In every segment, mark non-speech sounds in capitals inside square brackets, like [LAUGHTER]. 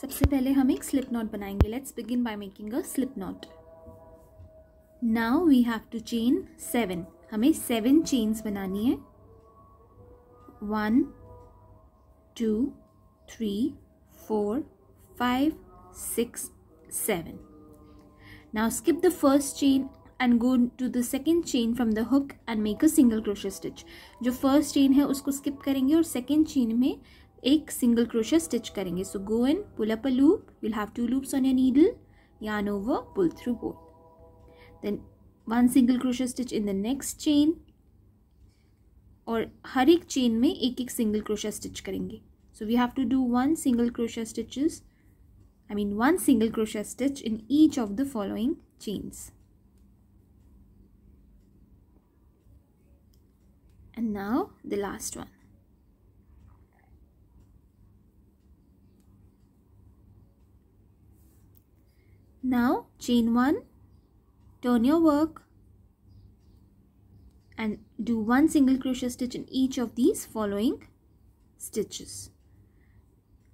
सबसे पहले हम एक स्लिप नॉट बनाएंगे let's begin by making a slip knot now we have to chain seven हमें सेवन चेन्स बनानी है one two three four five six seven now skip the first chain and go to the second chain from the hook and make a single crochet stitch जो first chain है उसको skip करेंगे और second chain में एक single crochet stitch करेंगे so go in pull up a loop you have two loops on your needle yarn over pull through both then one single crochet stitch in the next chain और हर एक chain में एक एक single crochet stitch करेंगे so we have to do one single crochet stitches I mean one single crochet stitch in each of the following chains and now the last one Now chain 1, turn your work and do one single crochet stitch in each of these following stitches.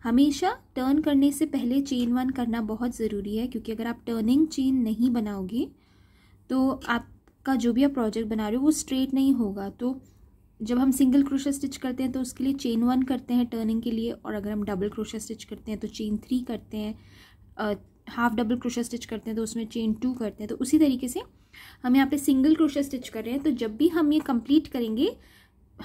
हमेशा turn करने से पहले chain one करना बहुत ज़रूरी है क्योंकि अगर आप टर्निंग चेन नहीं बनाओगे तो आपका जो भी आप प्रोजेक्ट बना रहे हो वो स्ट्रेट नहीं होगा तो जब हम सिंगल क्रोशा स्टिच करते हैं तो उसके लिए चेन वन करते हैं टर्निंग के लिए और अगर हम डबल क्रोशा स्टिच करते हैं तो चेन थ्री करते हैं हाफ डबल क्रोशा स्टिच करते हैं तो उसमें चेन टू करते हैं तो उसी तरीके से हम यहाँ पे सिंगल क्रोशा स्टिच कर रहे हैं तो जब भी हम ये कंप्लीट करेंगे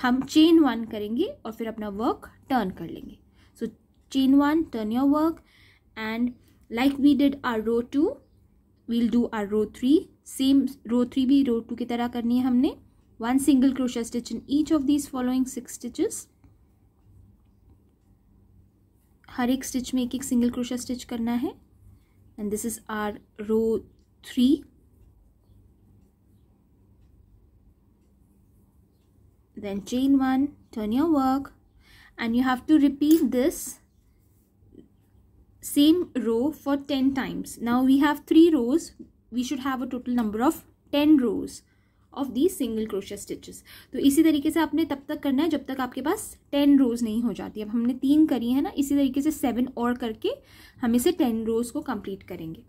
हम चेन वन करेंगे और फिर अपना वर्क टर्न कर लेंगे so chain one turn your work and like we did our row two we'll do our row three same row three भी रो टू की तरह करनी है हमने one single crochet stitch in each of these following six stitches हर एक stitch में एक एक सिंगल क्रोशा स्टिच करना है and this is our row 3 then chain 1 turn your work and you have to repeat this same row for 10 times now we have three rows we should have a total number of 10 rows of the single crochet stitches तो इसी तरीके से आपने तब तक करना है जब तक आपके पास टेन रोज नहीं हो जाती अब हमने तीन करी है ना इसी तरीके से सेवन और करके हम इसे टेन रोज को कंप्लीट करेंगे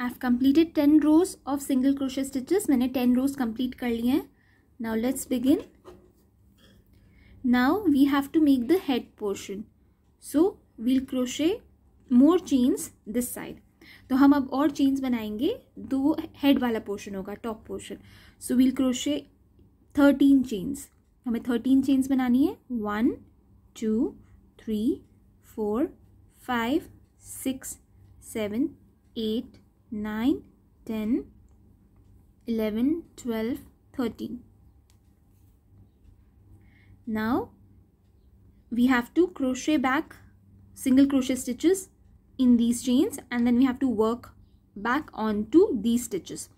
I have completed ten rows of single crochet stitches मैंने टेन रोज कंप्लीट कर लिए हैं now let's begin now we have to make the head portion so we'll crochet more chains this side तो हम अब और chains बनाएंगे दो हेड वाला पोर्शन होगा top portion so we'll crochet thirteen chains हमें थर्टीन चेन्स बनानी है one two three four five six seven eight nine ten eleven twelve thirteen now we have to crochet back single crochet stitches in these chains and then we have to work back onto these stitches.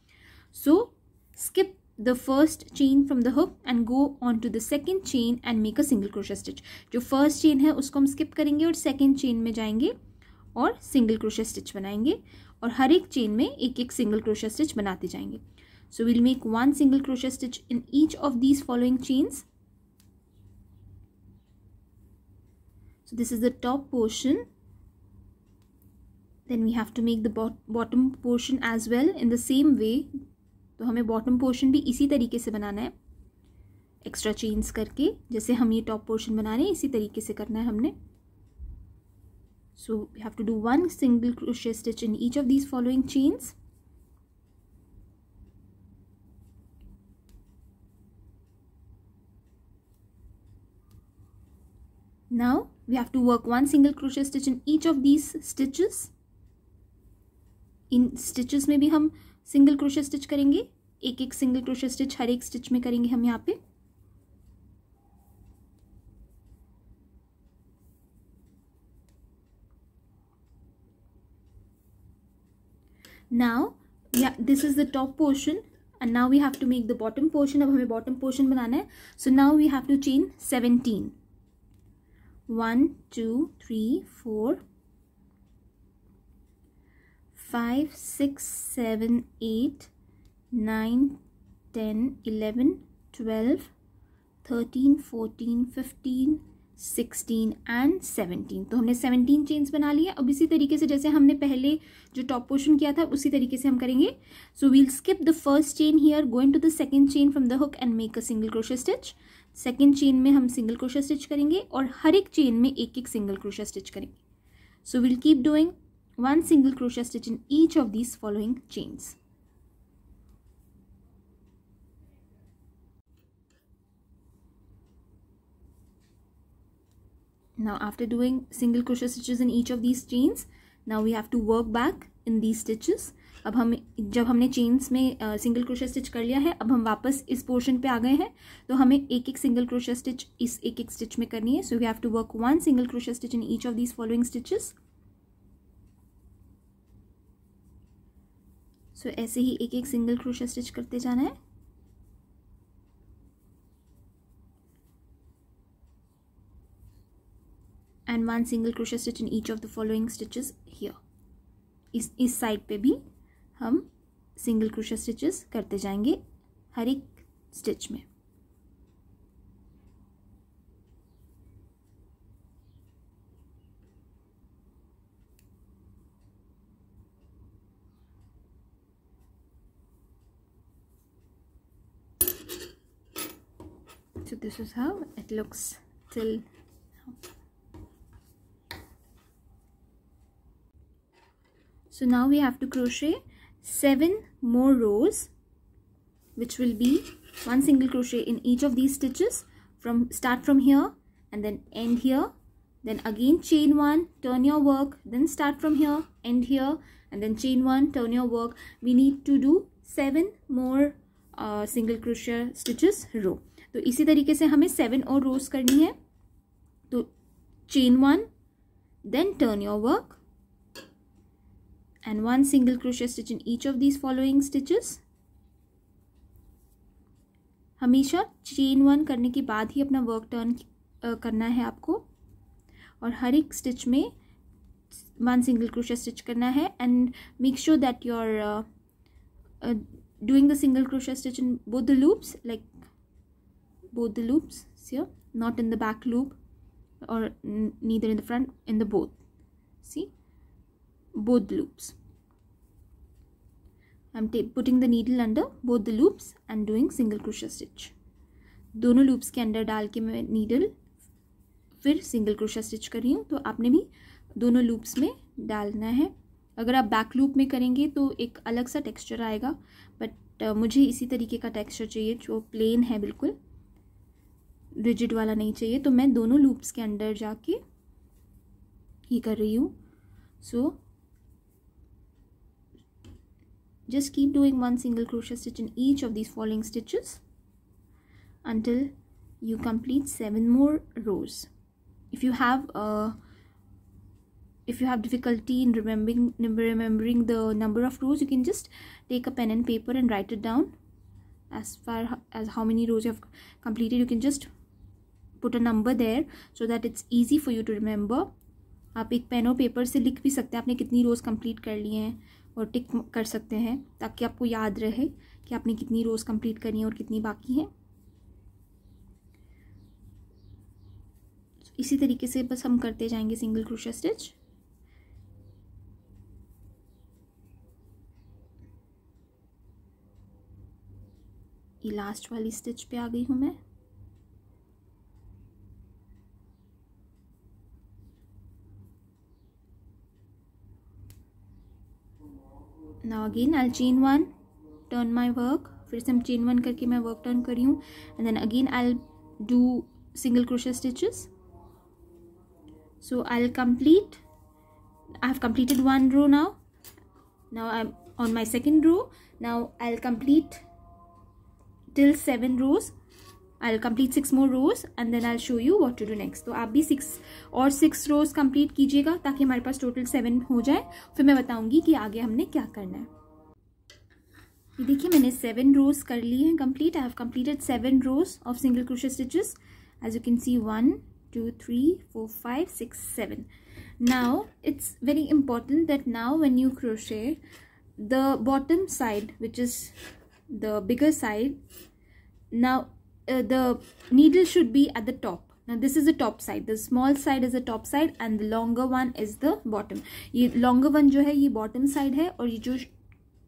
So skip the first chain from the hook and go on to the second chain and make a single crochet stitch. So, first chain है उसको हम skip करेंगे और second chain में जाएंगे और single crochet stitch बनाएंगे और हर एक chain में एक एक single crochet stitch बनाते जाएंगे. So we'll make one single crochet stitch in each of these following chains. So this is the top portion then we have to make the bot bottom portion as well in the same way तो हमें bottom portion भी इसी तरीके से बनाना है extra change करके जैसे हम ये टॉप पोर्शन बना रहे हैं इसी तरीके से करना है हमने so we have to do one single crochet stitch in each of these following chains now we have to work one single crochet stitch in each of these stitches इन स्टिचेस में भी हम सिंगल क्रोशे स्टिच करेंगे एक एक single crochet stitch हर एक stitch में करेंगे हम यहाँ पे now this is the top portion and now we have to make the bottom portion अब हमें बॉटम पोर्शन बनाना है so now we have to chain seventeen one two three four five six seven eight nine ten eleven twelve thirteen fourteen fifteen sixteen and seventeen तो हमने seventeen chains बना लिए अब इसी तरीके से जैसे हमने पहले जो टॉप पोर्शन किया था उसी तरीके से हम करेंगे so we'll skip the first chain here going to the second chain from the hook and make a single crochet stitch second chain में हम सिंगल क्रोशे स्टिच करेंगे और हर एक चेन में एक एक सिंगल क्रोशे स्टिच करेंगे so we'll keep doing one single crochet stitch in each of these following chains. Now after doing single crochet stitches in each of these chains, now we have to work back in these stitches. अब हम जब हमने chains में single crochet stitch कर लिया है अब हम वापस इस पोर्शन पे आ गए हैं तो हमें एक एक सिंगल क्रोशे स्टिच इस एक एक स्टिच में करनी है so we have to work one single crochet stitch in each of these following stitches so so, ऐसे ही एक एक सिंगल क्रोशा स्टिच करते जाना है and one single crochet stitch in each of the following stitches here इस इस side पे भी हम सिंगल क्रोशा स्टिचेस करते जाएंगे हर एक स्टिच में this is how it looks till now so now we have to crochet seven more rows which will be one single crochet in each of these stitches from start from here and then end here then again chain one turn your work then start from here end here and then chain one turn your work we need to do seven more uh, single crochet stitches row तो इसी तरीके से हमें seven और रोज करनी है तो chain one then turn your work and one single crochet stitch in each of these following stitches हमेशा चेन वन करने के बाद ही अपना वर्क टर्न करना है आपको और हर एक स्टिच में वन सिंगल क्रोशे स्टिच करना है and make sure that your doing the single crochet stitch in both the loops like both the loops here not in the back loop or neither in the front in the both see both loops I'm putting the needle under both the loops and doing single crochet stitch दोनों loops के अंदर डाल के मैं needle फिर single crochet stitch कर रही हूँ तो आपने भी दोनों लूप्स में डालना है अगर आप बैक लूप में करेंगे तो एक अलग सा टेक्सचर आएगा बट मुझे इसी तरीके का टेक्सचर चाहिए जो प्लेन है बिल्कुल रिजिड वाला नहीं चाहिए तो मैं दोनों लूप्स के अंडर जाके ये कर रही हूँ so just keep doing one single crochet stitch in each of these following stitches until you complete seven more rows if you have if you have difficulty in remembering remembering the number of rows you can just take a pen and paper and write it down as far as how many rows you have completed you can just put a number there so that it's easy for you to remember आप एक pen और paper से लिख भी सकते हैं आपने कितनी रोज़ कंप्लीट कर लिए हैं और टिक कर सकते हैं ताकि आपको याद रहे कि आपने कितनी रोज़ कंप्लीट करी है और कितनी बाकी हैं इसी तरीके से बस हम करते जाएंगे सिंगल क्रोशिया स्टिच ये लास्ट वाली स्टिच पे आ गई हूँ मैं now again I chain one turn my work फिर से हम चेन वन करके मैं वर्क टर्न करी हूँ and then again I do single crochet stitches so I complete I have completed one row now now I on my second row now I complete till seven rows I complete six more rows and then I show you what to do next तो आप भी six और six रोज complete कीजिएगा ताकि हमारे पास total seven हो जाए फिर मैं बताऊंगी कि आगे हमने क्या करना है ये देखिए मैंने सेवन रोज कर ली हैं complete I have completed seven rows of single crochet stitches as you can see one two three four five six seven now it's very important that now when you crochet the bottom side which is the bigger side now uh, the needle should be at the top now this is the top side the small side is the top side and the longer one is the bottom longer one जो है ये bottom side है और ये जो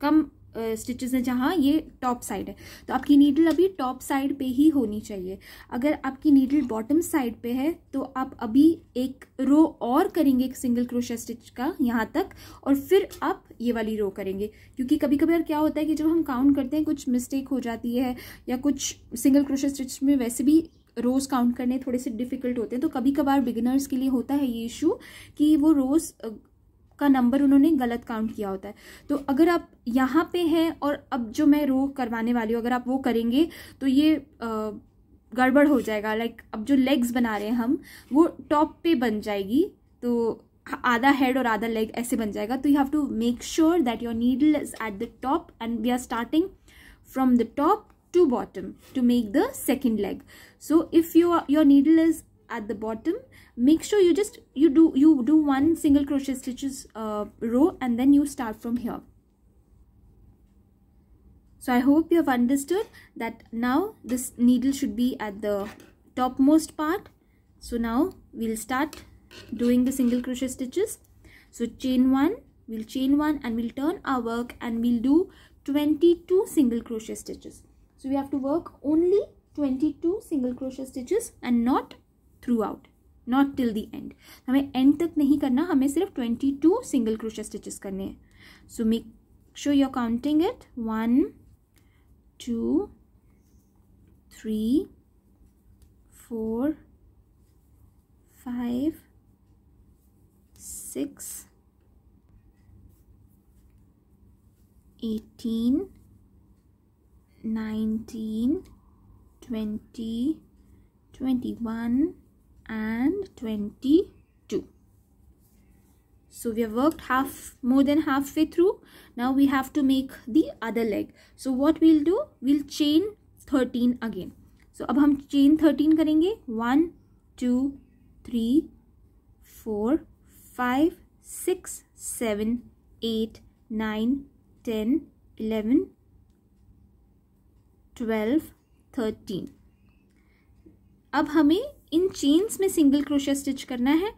कम stitches हैं जहाँ ये टॉप साइड है तो आपकी नीडल अभी टॉप साइड पे ही होनी चाहिए अगर आपकी नीडल बॉटम साइड पे है तो आप अभी एक रो और करेंगे एक सिंगल क्रोशिया स्टिच का यहाँ तक और फिर आप ये वाली रो करेंगे क्योंकि कभी कभी यार क्या होता है कि जब हम काउंट करते हैं कुछ मिस्टेक हो जाती है या कुछ सिंगल क्रोशा स्टिच में वैसे भी रोज़ काउंट करने थोड़े से डिफ़िकल्ट होते हैं तो कभी कभार बिगिनर्स के लिए होता है ये इशू कि वो रोज़ का नंबर उन्होंने गलत काउंट किया होता है तो अगर आप यहाँ पे हैं और अब जो मैं रो करवाने वाली हूँ अगर आप वो करेंगे तो ये गड़बड़ हो जाएगा लाइक अब जो लेग्स बना रहे हैं हम वो टॉप पे बन जाएगी तो आधा हेड और आधा लेग ऐसे बन जाएगा तो you have to make sure that your needle is at the top and we are starting from the top to bottom to make the second leg so if you your needle is at the bottom make sure you just you do you do one single crochet stitches uh, row and then you start from here so i hope you have understood that now this needle should be at the topmost part so now we'll start doing the single crochet stitches so chain one we'll chain one and we'll turn our work and we'll do 22 single crochet stitches so we have to work only 22 single crochet stitches and not throughout not till the end हमें end तक नहीं करना हमें सिर्फ twenty two single crochet stitches करने हैं so make sure you are counting it one two three four five six eighteen nineteen twenty twenty one and 22 so we have worked half more than halfway through now we have to make the other leg so what we'll do we'll chain 13 again so we'll chain 13 करेंगे 1 2 3 4 5 6 7 8 9 10 11 12 13 अब हमें इन chains में single crochet stitch करना है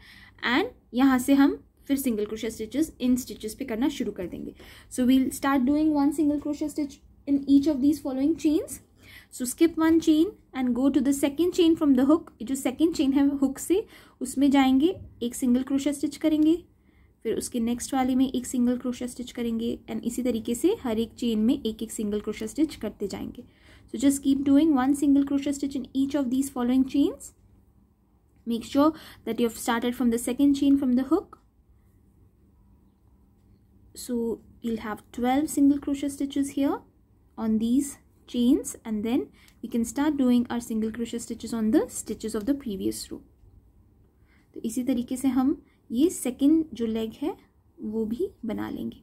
and यहाँ से हम फिर सिंगल क्रोशिया स्टिचेस इन स्टिचेस पे करना शुरू कर देंगे so we'll start doing one single crochet stitch in each of these following chains so skip one chain and go to the second chain from the hook जो second chain है hook से उसमें जाएंगे एक सिंगल क्रोशिया स्टिच करेंगे फिर उसके next वाले में एक सिंगल क्रोशिया स्टिच करेंगे एंड इसी तरीके से हर एक चेन में एक एक सिंगल क्रोशिया स्टिच करते जाएंगे so just keep doing one single crochet stitch in each of these following chains make sure that you've started from the second chain from the hook so you'll have 12 single crochet stitches here on these chains and then we can start doing our single crochet stitches on the stitches of the previous row तो इसी तरीके से हम ये second जो leg है वो भी बना लेंगे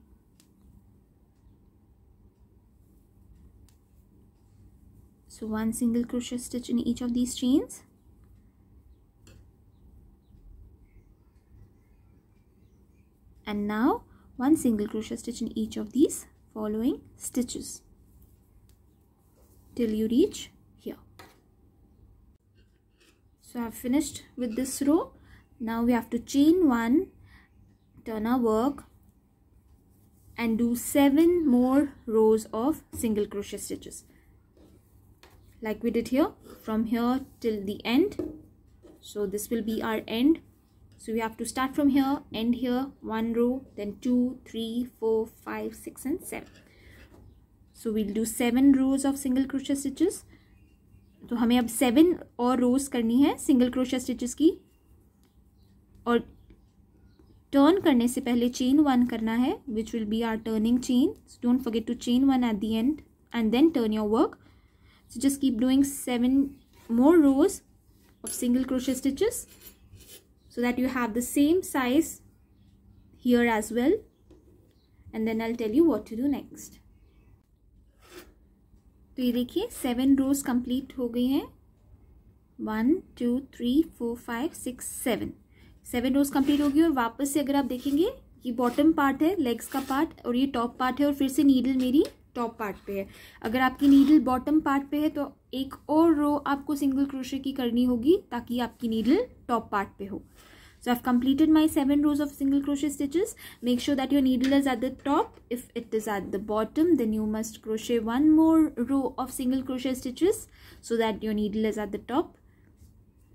so one single crochet stitch in each of these chains and now one single crochet stitch in each of these following stitches till you reach here so i have finished with this row now we have to chain one turn our work and do seven more rows of single crochet stitches like we did here from here till the end so this will be our end so we have to start from here end here one row then two three four five six and seven so we'll do seven rows of single crochet stitches तो हमें अब seven और रोज करनी है single crochet stitches की और turn करने से पहले चेन वन करना है which will be our turning chain don't forget to chain one at the end and then turn your work so just keep doing seven more rows of single crochet stitches so that you have the same size here as well and then I'll tell you what to do next तो ये देखिए seven rows complete हो गई हैं one two three four five six seven seven rows complete होगी और वापस से अगर आप देखेंगे ये बॉटम पार्ट है लेग्स का पार्ट और ये टॉप पार्ट है और फिर से नीडल मेरी टॉप पार्ट पे है अगर आपकी नीडल बॉटम पार्ट पे है तो एक और रो आपको सिंगल क्रोशे की करनी होगी ताकि आपकी नीडल टॉप पार्ट पे हो so I completed my seven rows of single crochet stitches make sure that your needle is at the top if it is at the bottom then you must crochet one more row of single crochet stitches so that your needle is at the top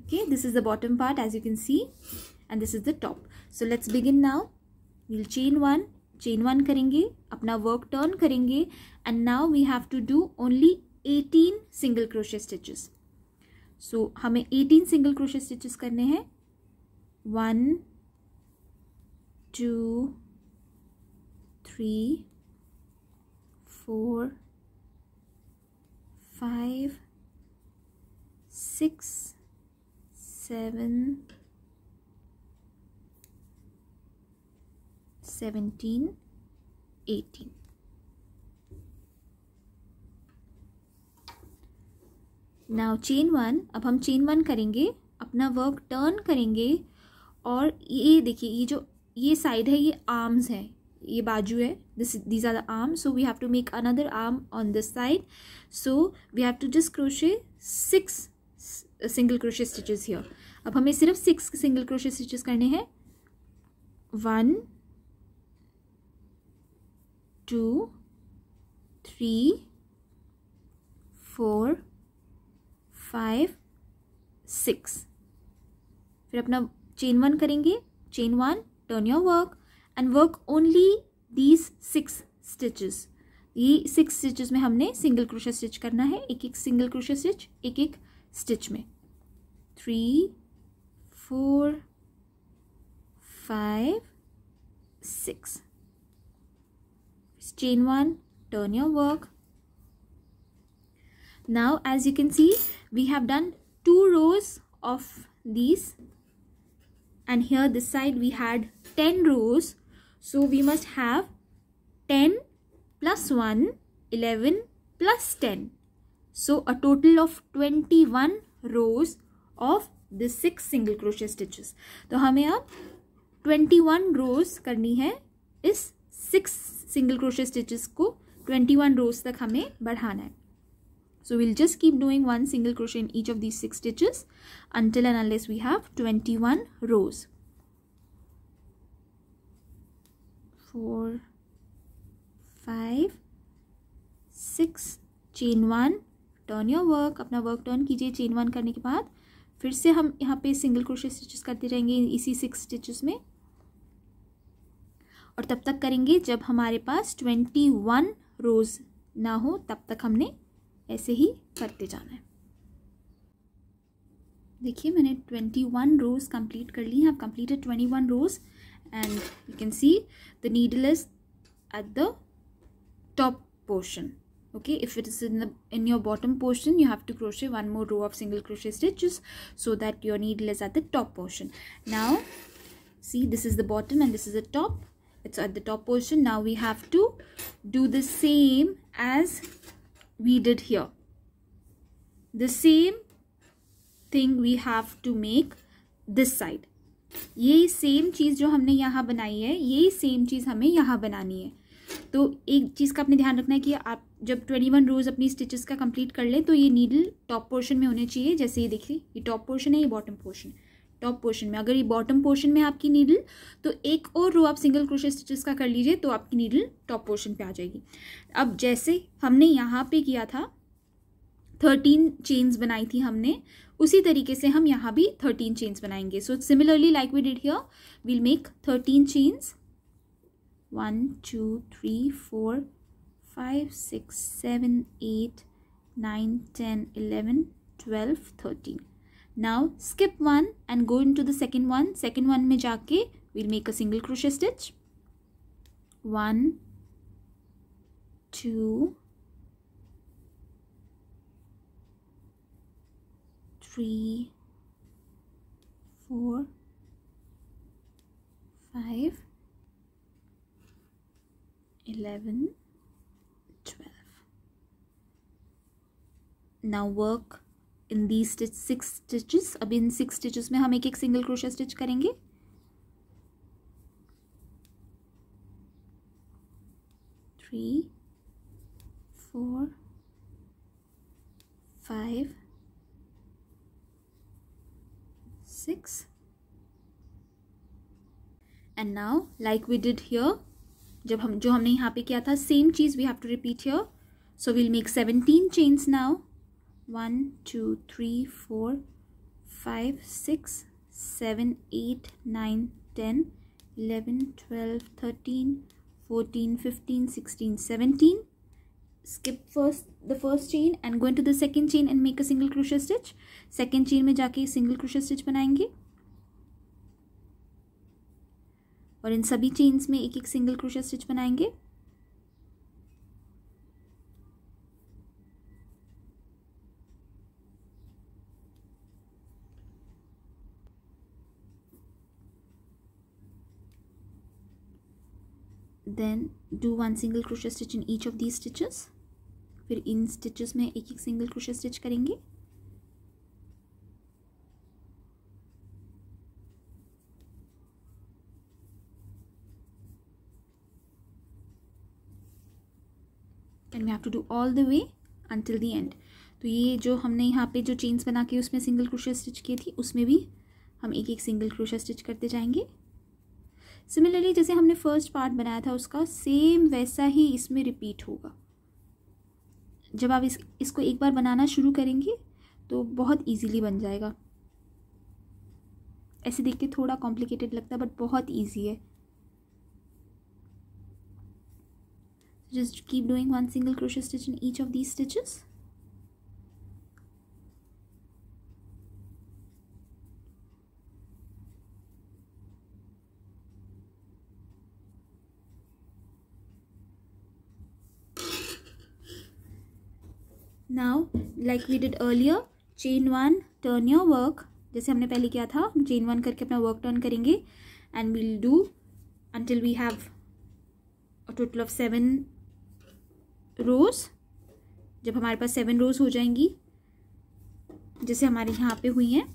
okay this is the bottom part as you can see and this is the top so let's begin now you'll chain one chain one करेंगे अपना work turn करेंगे and now we have to do only eighteen single crochet stitches so हमें eighteen single crochet stitches करने हैं one two three four five six seven 17, 18. Now chain one अब हम chain one करेंगे अपना वर्क टर्न करेंगे और ये देखिए ये जो ये साइड है ये आर्म्स है ये बाजू है this these are the arm so we have to make another arm on this side so we have to just crochet six single crochet stitches here अब हमें सिर्फ सिक्स सिंगल क्रोशे स्टिचेस करने हैं one two, three, four five six फिर अपना chain one करेंगे chain one turn your work and work only these six stitches ये six stitches में हमने सिंगल क्रोशे स्टिच करना है एक एक सिंगल क्रोशे स्टिच एक एक स्टिच में three four five six chain 1 turn your work now as you can see we have done two rows of these and here this side we had 10 rows so we must have 10 plus 1 11 plus 10 so a total of 21 rows of the six single crochet stitches तो हमें अब 21 rows करनी है इस six single crochet stitches को twenty one rows तक हमें बढ़ाना है so we'll just keep doing one single crochet in each of these six stitches until and unless we have twenty one rows four five six seven chain one turn your work अपना work turn कीजिए chain one करने के बाद फिर से हम यहाँ पे सिंगल क्रोशे स्टिचेस करते रहेंगे इसी सिक्स स्टिचेस में और तब तक करेंगे जब हमारे पास ट्वेंटी वन रोज ना हो तब तक हमने ऐसे ही करते जाना है देखिए मैंने ट्वेंटी वन रोज कंप्लीट कर ली है आप completed twenty one rows and you can see the needle is at the top portion okay if it is in in your bottom portion you have to crochet one more row of single crochet stitch so that your needle is at the top portion now see this is the bottom and this is the top it's at the top portion now we have to do the same as we did here the same thing we have to make this side ये same चीज़ जो हमने यहाँ बनाई है ये same चीज़ हमें यहाँ बनानी है तो एक चीज़ का अपने ध्यान रखना है कि आप जब ट्वेंटी वन रोज़ अपनी स्टिचेस का कंप्लीट कर लें तो ये नीडल टॉप पोर्शन में होने चाहिए जैसे ये देखिए ये टॉप पोर्शन है ये बॉटम पोर्शन है टॉप पोर्शन में अगर ये बॉटम पोर्शन में आपकी नीडल तो एक और रो आप सिंगल क्रोशे स्टिचेस का कर लीजिए तो आपकी नीडल टॉप पोर्शन पे आ जाएगी अब जैसे हमने यहाँ पे किया था थर्टीन चेन्स बनाई थी हमने उसी तरीके से हम यहाँ भी थर्टीन चेन्स बनाएंगे so similarly like we did here we'll make thirteen chains one two three four five six seven eight nine ten eleven twelve thirteen now skip one and go into the second one second one mein jaake we'll make a single crochet stitch one two three four five eleven twelve now work in the stitch six stitches अब इन six stitches में हम एक एक single crochet stitch करेंगे three four five six and now like we did here जब हम जो हमने यहाँ पे किया था सेम चीज़ we have to repeat here so we'll make seventeen chains now one two three four five six seven eight nine ten eleven twelve thirteen fourteen fifteen sixteen seventeen skip first the first chain and go into the second chain and make a single crochet stitch second chain में जाके single crochet stitch बनाएंगे और इन सभी chains में एक एक single crochet stitch बनाएंगे then do one single crochet stitch in each of the stitches फिर इन स्टिचेस में एक एक सिंगल क्रोशिया स्टिच करेंगे and we have to do all the way until the end तो ये जो हमने यहाँ पे जो चेन्स बना के उसमें सिंगल क्रोशिया स्टिच किए थी उसमें भी हम एक एक सिंगल क्रोशिया स्टिच करते जाएंगे सिमिलरली जैसे हमने फर्स्ट पार्ट बनाया था उसका सेम वैसा ही इसमें रिपीट होगा जब आप इस इसको एक बार बनाना शुरू करेंगे तो बहुत ईजीली बन जाएगा ऐसे देख के थोड़ा कॉम्प्लिकेटेड लगता है बट बहुत ईजी है just keep doing one single crochet stitch in each of these stitches now like we did earlier chain one turn your work जैसे हमने पहले किया था हम चेन वन करके अपना वर्क टर्न करेंगे and we'll do until we have a total of seven rows जब हमारे पास सेवन रोज हो जाएंगी जैसे हमारे यहाँ पे हुई हैं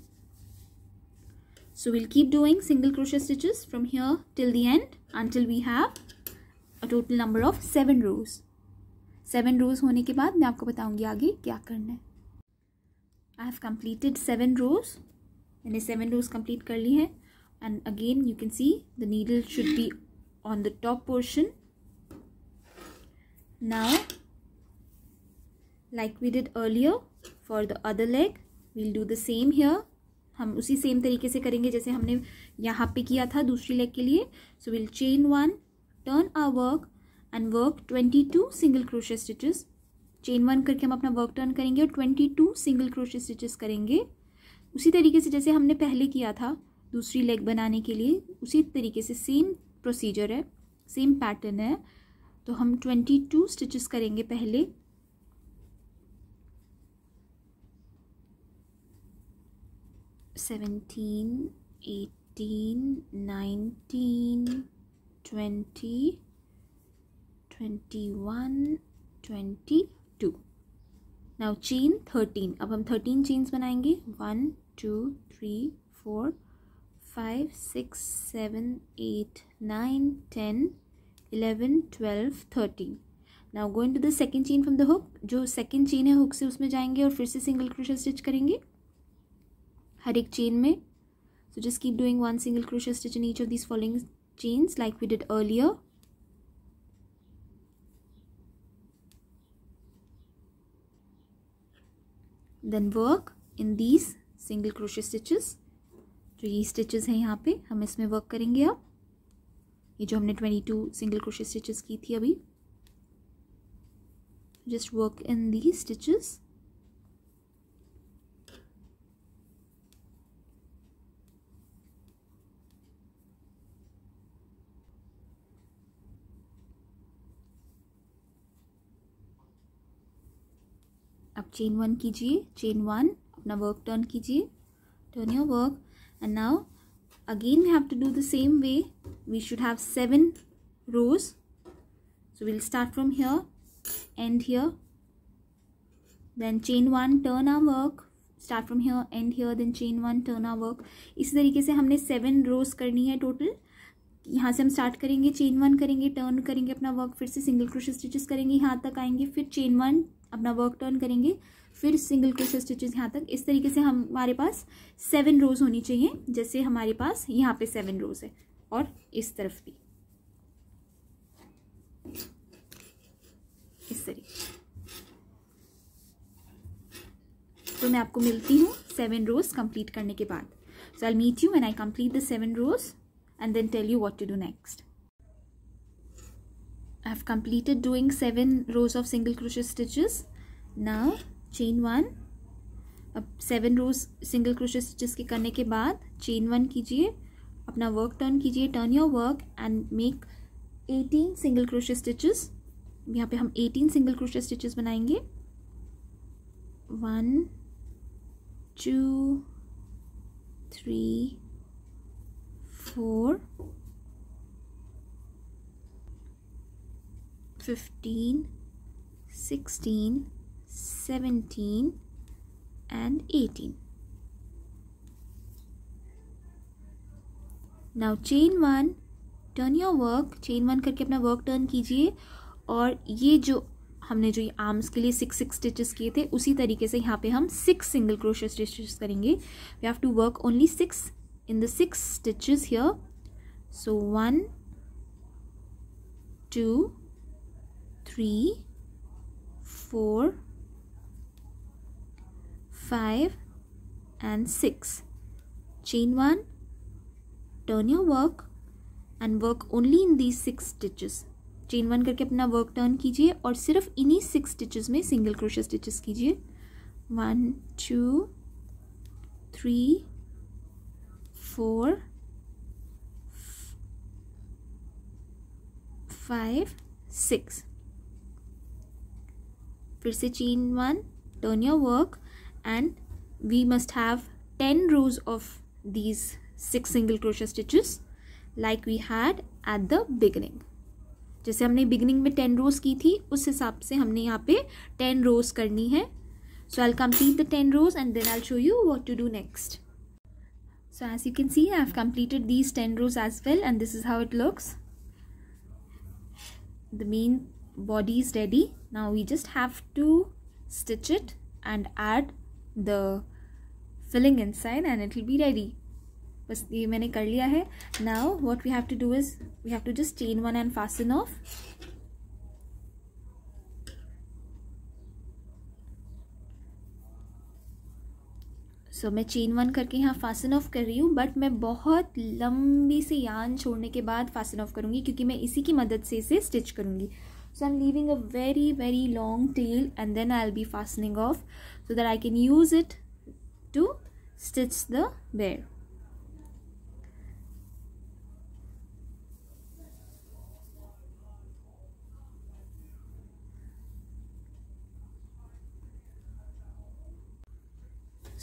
so we'll keep doing single crochet stitches from here till the end until we have a total number of seven rows seven rows होने के बाद मैं आपको बताऊंगी आगे क्या करना है I have completed seven rows मैंने सेवन रोज़ कम्प्लीट कर ली है and again you can see the needle should be on the top portion now like we did earlier for the other leg we'll do the same here हम उसी same तरीके से करेंगे जैसे हमने यहाँ पे किया था दूसरी लेग के लिए so will chain one turn our work and work twenty two single crochet stitches chain one करके हम अपना वर्क टर्न करेंगे और twenty two single crochet stitches करेंगे उसी तरीके से जैसे हमने पहले किया था दूसरी लेग बनाने के लिए उसी तरीके से सेम प्रोसीजर है सेम पैटर्न है तो हम ट्वेंटी टू स्टिचेस करेंगे पहले seventeen eighteen nineteen twenty twenty now chain thirteen अब हम थर्टीन चेन्स बनाएंगे one two three four five six seven eight nine ten eleven twelve thirteen now going to the second chain from the hook जो second chain है hook से उसमें जाएंगे और फिर से सिंगल क्रोशा स्टिच करेंगे हर एक चेन में so just keep doing one single crochet stitch in each of this following chains like we did earlier then work in these single crochet stitches जो ये स्टिचेस हैं यहाँ पे हम इसमें वर्क करेंगे अब ये जो हमने twenty two single crochet stitches की थी अभी just work in these stitches chain one कीजिए चेन वन अपना वर्क टर्न कीजिए turn your work and now again we have to do the same way we should have seven rows so we'll start from here and here then chain one turn our work start from here and here then chain one turn our work इसी तरीके से हमने seven रोज करनी है total यहाँ से हम start करेंगे चेन वन करेंगे टर्न करेंगे अपना वर्क फिर से सिंगल क्रोशे स्टिचेस करेंगे यहाँ तक आएंगे फिर चेन वन अपना वर्क टर्न करेंगे फिर सिंगल क्रोशे स्टिचेस यहाँ तक इस तरीके से हम हमारे पास सेवन रोज होनी चाहिए जैसे हमारे पास यहाँ पे सेवन रोज है और इस तरफ भी इस तरीके तो मैं आपको मिलती हूँ सेवन रोज कंप्लीट करने के बाद so I meet you and I complete the seven rows and then tell you what to do next have completed doing seven rows of single crochet stitches. Now chain one अब seven rows single crochet stitches के करने के बाद chain one कीजिए अपना work turn कीजिए turn your work and make eighteen single crochet stitches यहाँ पे हम एटीन सिंगल क्रोशे स्टिचेस बनाएंगे one two three four 15, 16, 17 and 18. Now chain one turn your work chain one करके अपना वर्क टर्न कीजिए और ये जो हमने जो ये आर्म्स के लिए सिक्स सिक्स स्टिचेस किए थे उसी तरीके से यहाँ पे हम सिक्स सिंगल क्रोशे स्टिचेस करेंगे we have to work only six in the six stitches here so one two three, four, five, and 6. Chain 1, turn your work and work only in these 6 stitches. Chain one करके अपना work turn कीजिए और सिर्फ इन्हीं six stitches में single crochet stitches कीजिए one two three four five six फिर से chain one turn your work and we must have ten rows of these six single crochet stitches like we had at the beginning जैसे हमने beginning में ten रोज की थी उस हिसाब से हमने यहाँ पे टेन रोज करनी है so I complete the ten rows and then I'll show you what to do next so as you can see I have completed these ten rows as well and this is how it looks the main body is ready now we just have to stitch it and add the filling inside and it will be ready बस ये मैंने कर लिया है now what we have to do is we have to just chain one and fasten off सो so, मैं chain one करके यहाँ फासन ऑफ कर रही हूँ बट मैं बहुत लंबी से यान छोड़ने के बाद फासन ऑफ करूँगी क्योंकि मैं इसी की मदद से इसे स्टिच करूँगी so i'm leaving a very very long tail and then i'll be fastening off so that i can use it to stitch the bear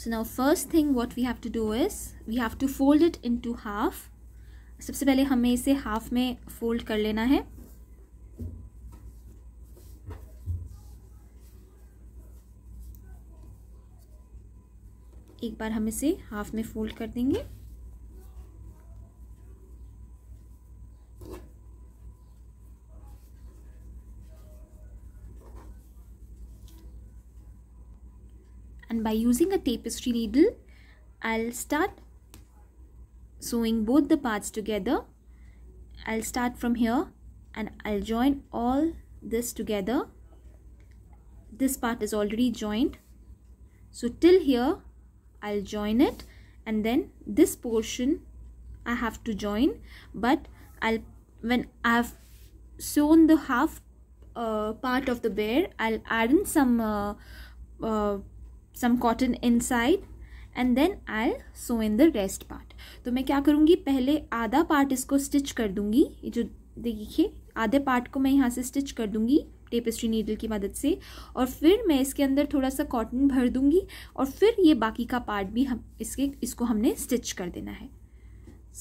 So now first thing what we have to do is we have to fold it into half सबसे पहले हमें इसे half में fold कर लेना है एक बार हम इसे हाफ में फोल्ड कर देंगे and by using a tapestry needle I'll start sewing both the parts together I'll start from here and I'll join all this together this part is already joined so till here I'll join it and then this portion I have to join but I'll when I've sewn the half uh, part of the bear I'll add in some uh, uh, some cotton inside and then I'll sew in the rest part तो मैं क्या करूँगी पहले आधा part इसको stitch कर दूँगी ये जो देखिए आधे part को मैं यहाँ से stitch कर दूँगी टेपेस्ट्री नीडल की मदद से और फिर मैं इसके अंदर थोड़ा सा कॉटन भर दूंगी और फिर ये बाकी का पार्ट भी हम इसके इसको हमने स्टिच कर देना है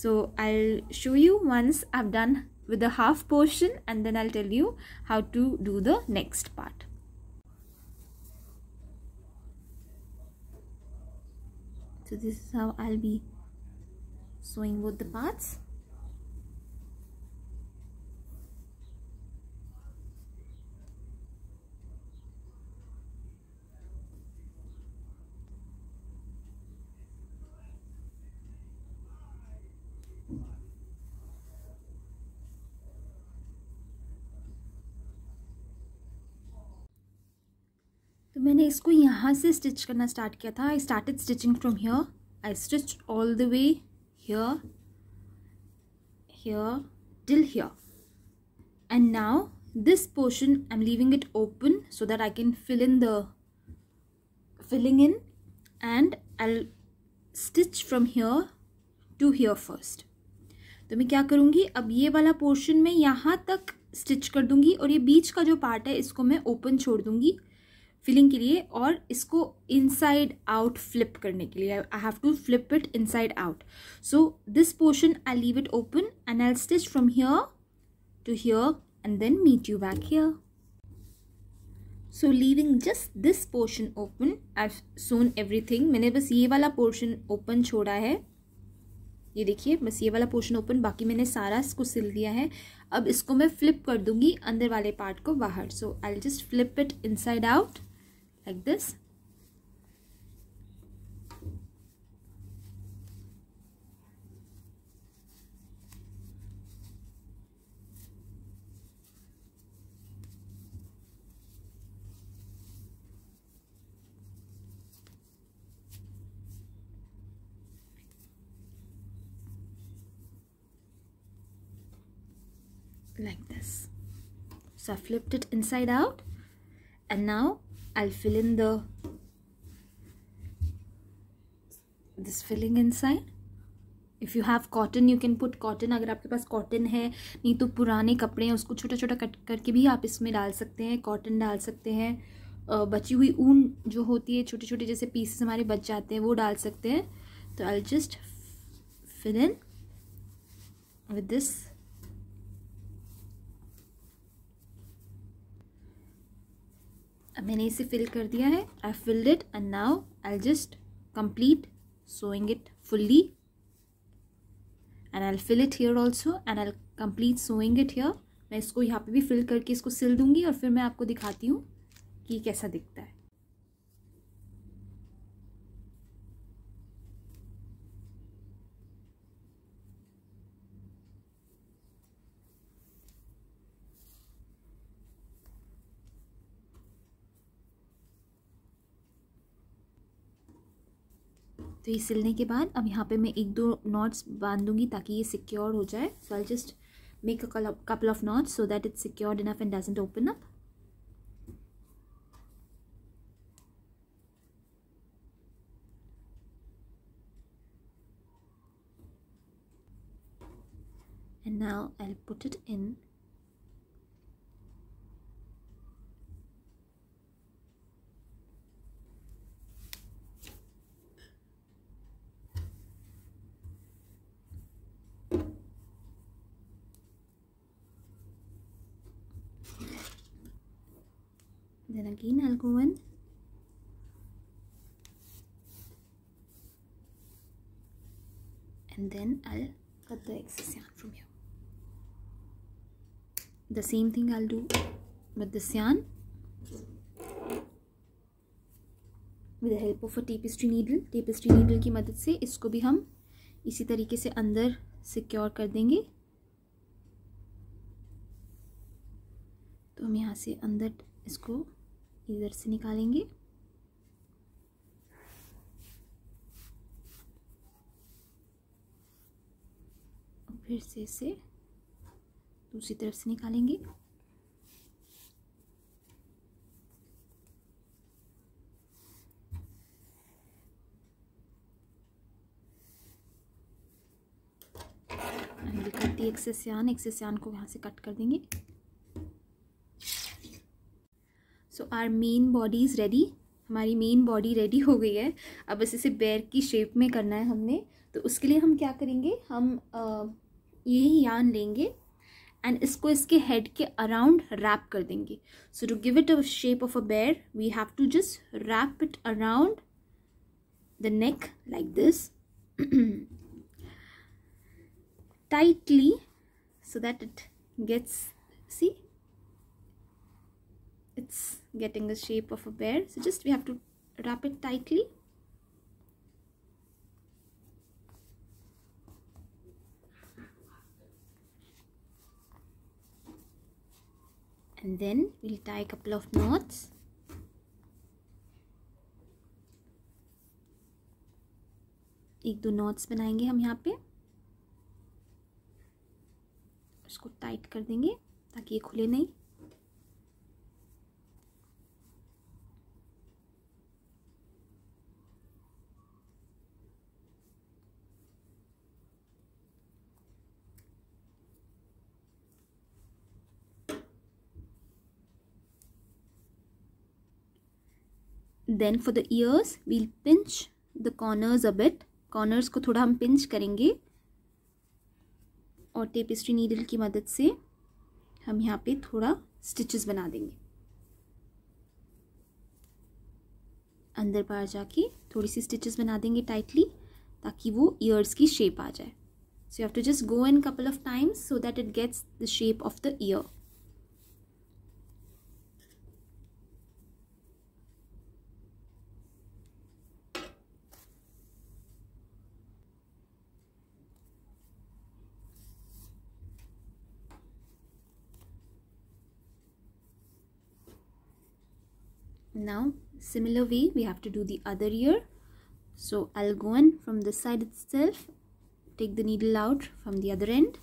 so I show you once I done with the half portion and then I tell you how to do the next part So this is how I'll be sewing both the parts. तो मैंने इसको यहाँ से stitch करना start किया था I start stitching from here I stitch all the way here here till here now this portion I am leaving it open so that I can fill in the filling in and I stitch from here to here first तो मैं क्या करूँगी अब ये वाला portion मैं यहाँ तक स्टिच कर दूँगी और ये बीच का जो पार्ट है इसको मैं ओपन छोड़ दूँगी फिलिंग के लिए और इसको इनसाइड आउट फ्लिप करने के लिए I have to flip it inside out so this portion I leave it open and I stitch from here to here and then meet you back here so leaving just this portion open I sewn everything मैंने बस ये वाला portion open छोड़ा है ये देखिए बस ये वाला पोर्शन ओपन बाकी मैंने सारा इसको सिल दिया है अब इसको मैं फ्लिप कर दूंगी अंदर वाले पार्ट को बाहर so I just flip it inside out like this like this so I flipped it inside out and now I'll fill in the this filling inside If you have cotton you can put cotton अगर आपके पास cotton है नहीं तो पुराने कपड़े हैं उसको छोटा छोटा कट करके भी आप इसमें डाल सकते हैं कॉटन डाल सकते हैं बची हुई ऊन जो होती है छोटे छोटे जैसे पीसेस हमारे बच जाते हैं वो डाल सकते हैं तो I just fill in with this अब मैंने इसे फिल कर दिया है I filled it and now I just complete sewing it fully and I fill it here also and I complete sewing it here मैं इसको यहाँ पे भी फिल करके इसको सिल दूंगी और फिर मैं आपको दिखाती हूँ कि कैसा दिखता है तो ये सिलने के बाद अब यहाँ पे मैं एक दो नॉट्स बांध दूँगी ताकि ये सिक्योर हो जाए so I just make a couple of knots so that it's secured enough and doesn't open up and now I'll put it in again I'll go in and then I'll cut the excess yarn from here the same thing I'll do with this yarn with the help of a tapestry needle tapestry needle ki madad se isko bhi hum इसी तरीके से अंदर secure कर देंगे तो हम यहाँ से अंदर इसको इधर से निकालेंगे फिर से इसे दूसरी तरफ से निकालेंगे एक्सेस यान एक से सियान एक से सियान को यहाँ से कट कर देंगे so our main body is ready हमारी मेन बॉडी रेडी हो गई है अब बस इसे बैर की शेप में करना है हमने तो उसके लिए हम क्या करेंगे हम यही यान लेंगे एंड इसको इसके हेड के अराउंड रैप कर देंगे so to give it a shape of a bear we have to just wrap it around the neck like this tightly so that it gets see it's getting the shape of a bear so just we have to wrap it tightly and then we'll tie a couple of knots एक दो knots बनाएंगे हम यहाँ पे उसको tight कर देंगे ताकि ये खुले नहीं then for the ears we'll pinch the corners a bit corners को थोड़ा हम पिंच करेंगे और टेपिस्ट्री नीडल की मदद से हम यहाँ पे थोड़ा स्टिचेस बना देंगे अंदर बाहर जाके थोड़ी सी स्टिचेस बना देंगे टाइटली ताकि वो ईयर्स की शेप आ जाए so you have to just go in couple of times so that it gets the shape of the ear now similar way we have to do the other ear so I'll go in from this side itself take the needle out from the other end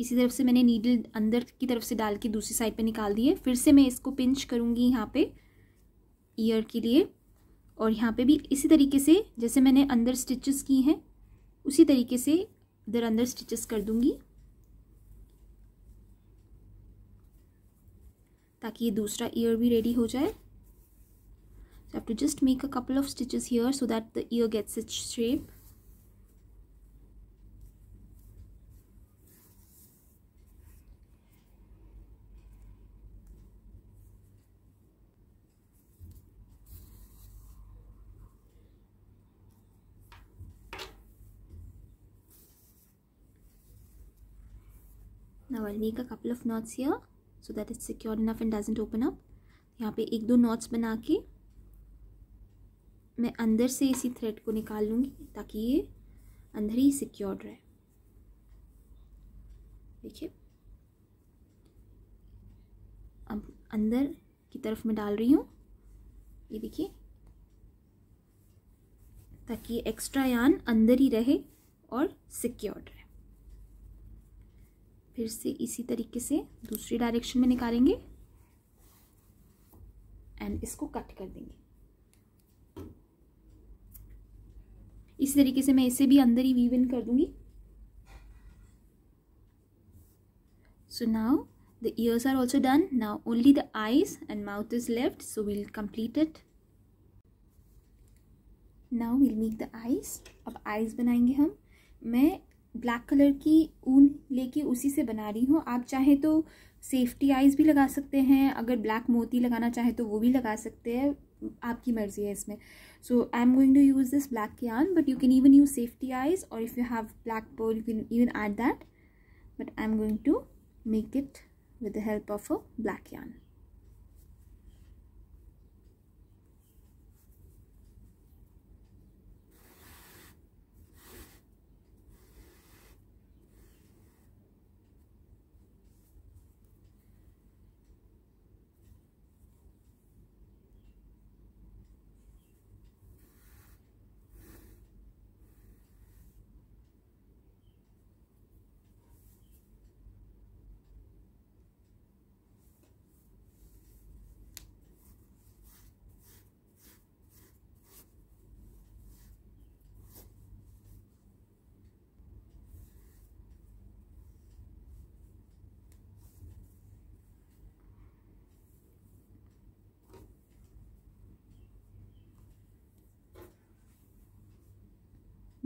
इसी तरफ से मैंने needle अंदर की तरफ से डाल के दूसरी साइड पे निकाल दिए फिर से मैं इसको पिंच करूँगी यहाँ पे ईयर के लिए और यहाँ पे भी इसी तरीके से जैसे मैंने अंदर स्टिचेस की हैं उसी तरीके से इधर अंदर स्टिचेस कर दूँगी ताकि ये दूसरा ईयर भी रेडी हो जाए so have to just make a couple of stitches here so that the ear gets it shape Now I'll make a couple of knots here. So that is secure enough and doesn't open up यहाँ पे एक दो knots बना के मैं अंदर से इसी थ्रेड को निकाल लूँगी ताकि ये अंदर ही सिक्योर रहे देखिए अब अंदर की तरफ मैं डाल रही हूँ ये देखिए ताकि एक्स्ट्रा यान अंदर ही रहे और सिक्योर्ड फिर से इसी तरीके से दूसरी डायरेक्शन में निकालेंगे एंड इसको कट कर देंगे इसी तरीके से मैं इसे भी अंदर ही वीव इन कर दूंगी so now the ears are also done now only the eyes and mouth is left so we'll complete it now we'll make the eyes अब आईज बनाएंगे हम मैं ब्लैक कलर की ऊन लेके उसी से बना रही हूँ आप चाहे तो सेफ्टी आइज़ भी लगा सकते हैं अगर ब्लैक मोती लगाना चाहे तो वो भी लगा सकते हैं आपकी मर्ज़ी है इसमें so I am going to use this black yarn but you can even use safety eyes और if you have black pole you can even add that but I am going to make it with the help of a black yarn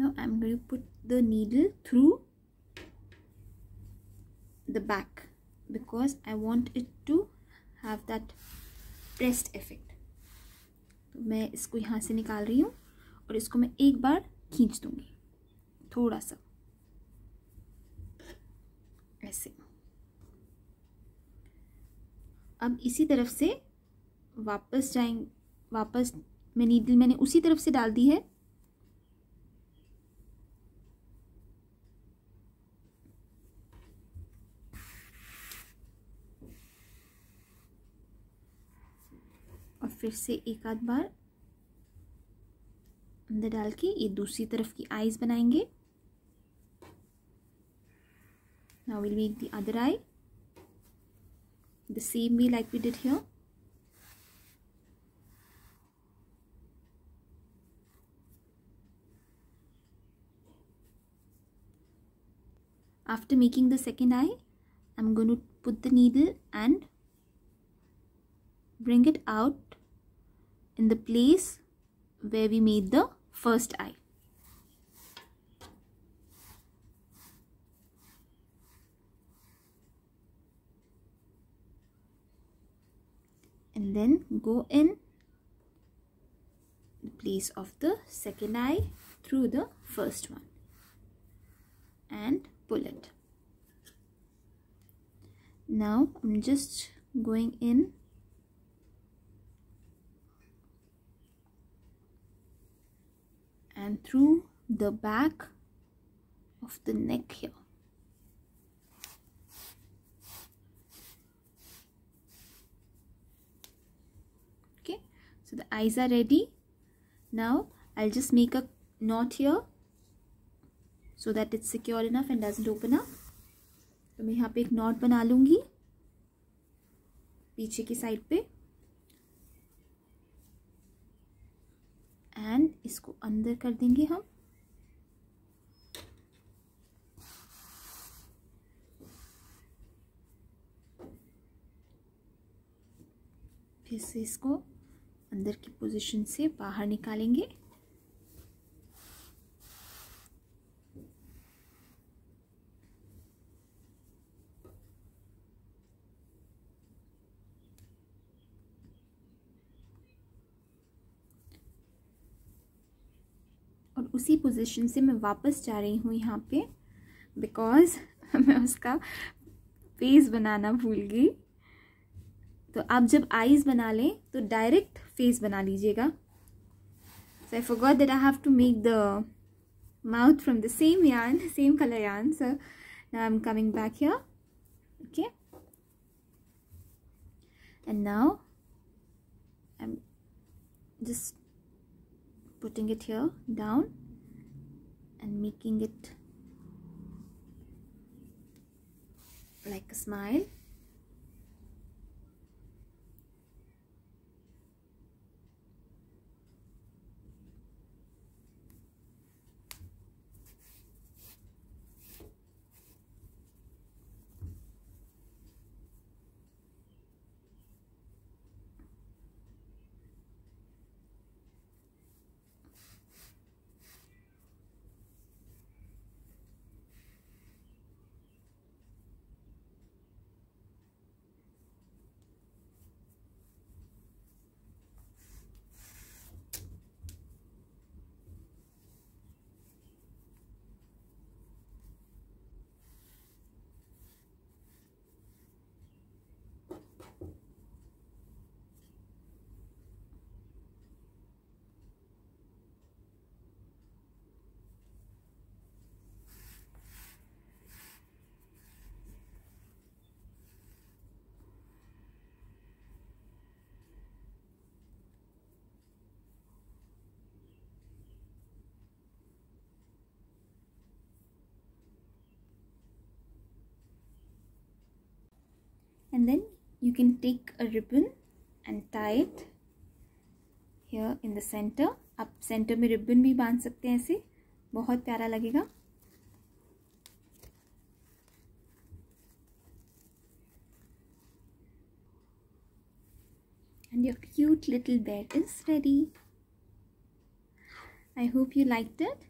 now i'm going to put the needle through the back because i want it to have that pressed effect तो मैं इसको यहाँ से निकाल रही हूँ और इसको मैं एक बार खींच दूँगी थोड़ा सा ऐसे अब इसी तरफ से वापस जाएंगे वापस मैं नीडल मैंने उसी तरफ से डाल दी है फिर से एक आध बार अंदर डाल के ये दूसरी तरफ की आईज बनाएंगे now we'll make the other eye the same way like we did here after making the second eye I'm going to put the needle and bring it out in the place where we made the first eye. And then go in the place of the second eye through the first one and pull it. Now I'm just going in and through the back of the neck here. Okay, so the eyes are ready. Now I'll just make a knot here so that it's secure enough and doesn't open up. तो मैं यहाँ पे एक not बना लूंगी पीछे की side पे एंड इसको अंदर कर देंगे हम फिर से इसको अंदर की पोजीशन से बाहर निकालेंगे उसी पोजीशन से मैं वापस जा रही हूँ यहाँ पे बिकॉज [LAUGHS] मैं उसका फेस बनाना भूल गई तो आप जब आईज बना लें तो डायरेक्ट फेस बना लीजिएगा so I forgot that I have to make the mouth from the same yarn same colour yarn so now I am coming back here okay and now I am just putting it here down and making it like a smile and then you can take a ribbon and tie it here in the center Up center me ribbon भी बांध sakte हैं ऐसे बहुत pyara lagega. and your cute little bear is ready. I hope you liked it.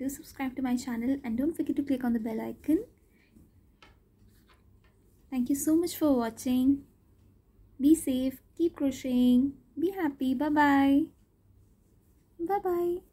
Do subscribe to my channel and don't forget to click on the bell icon Thank you so much for watching. Be safe, keep crocheting, be happy. Bye bye. Bye bye.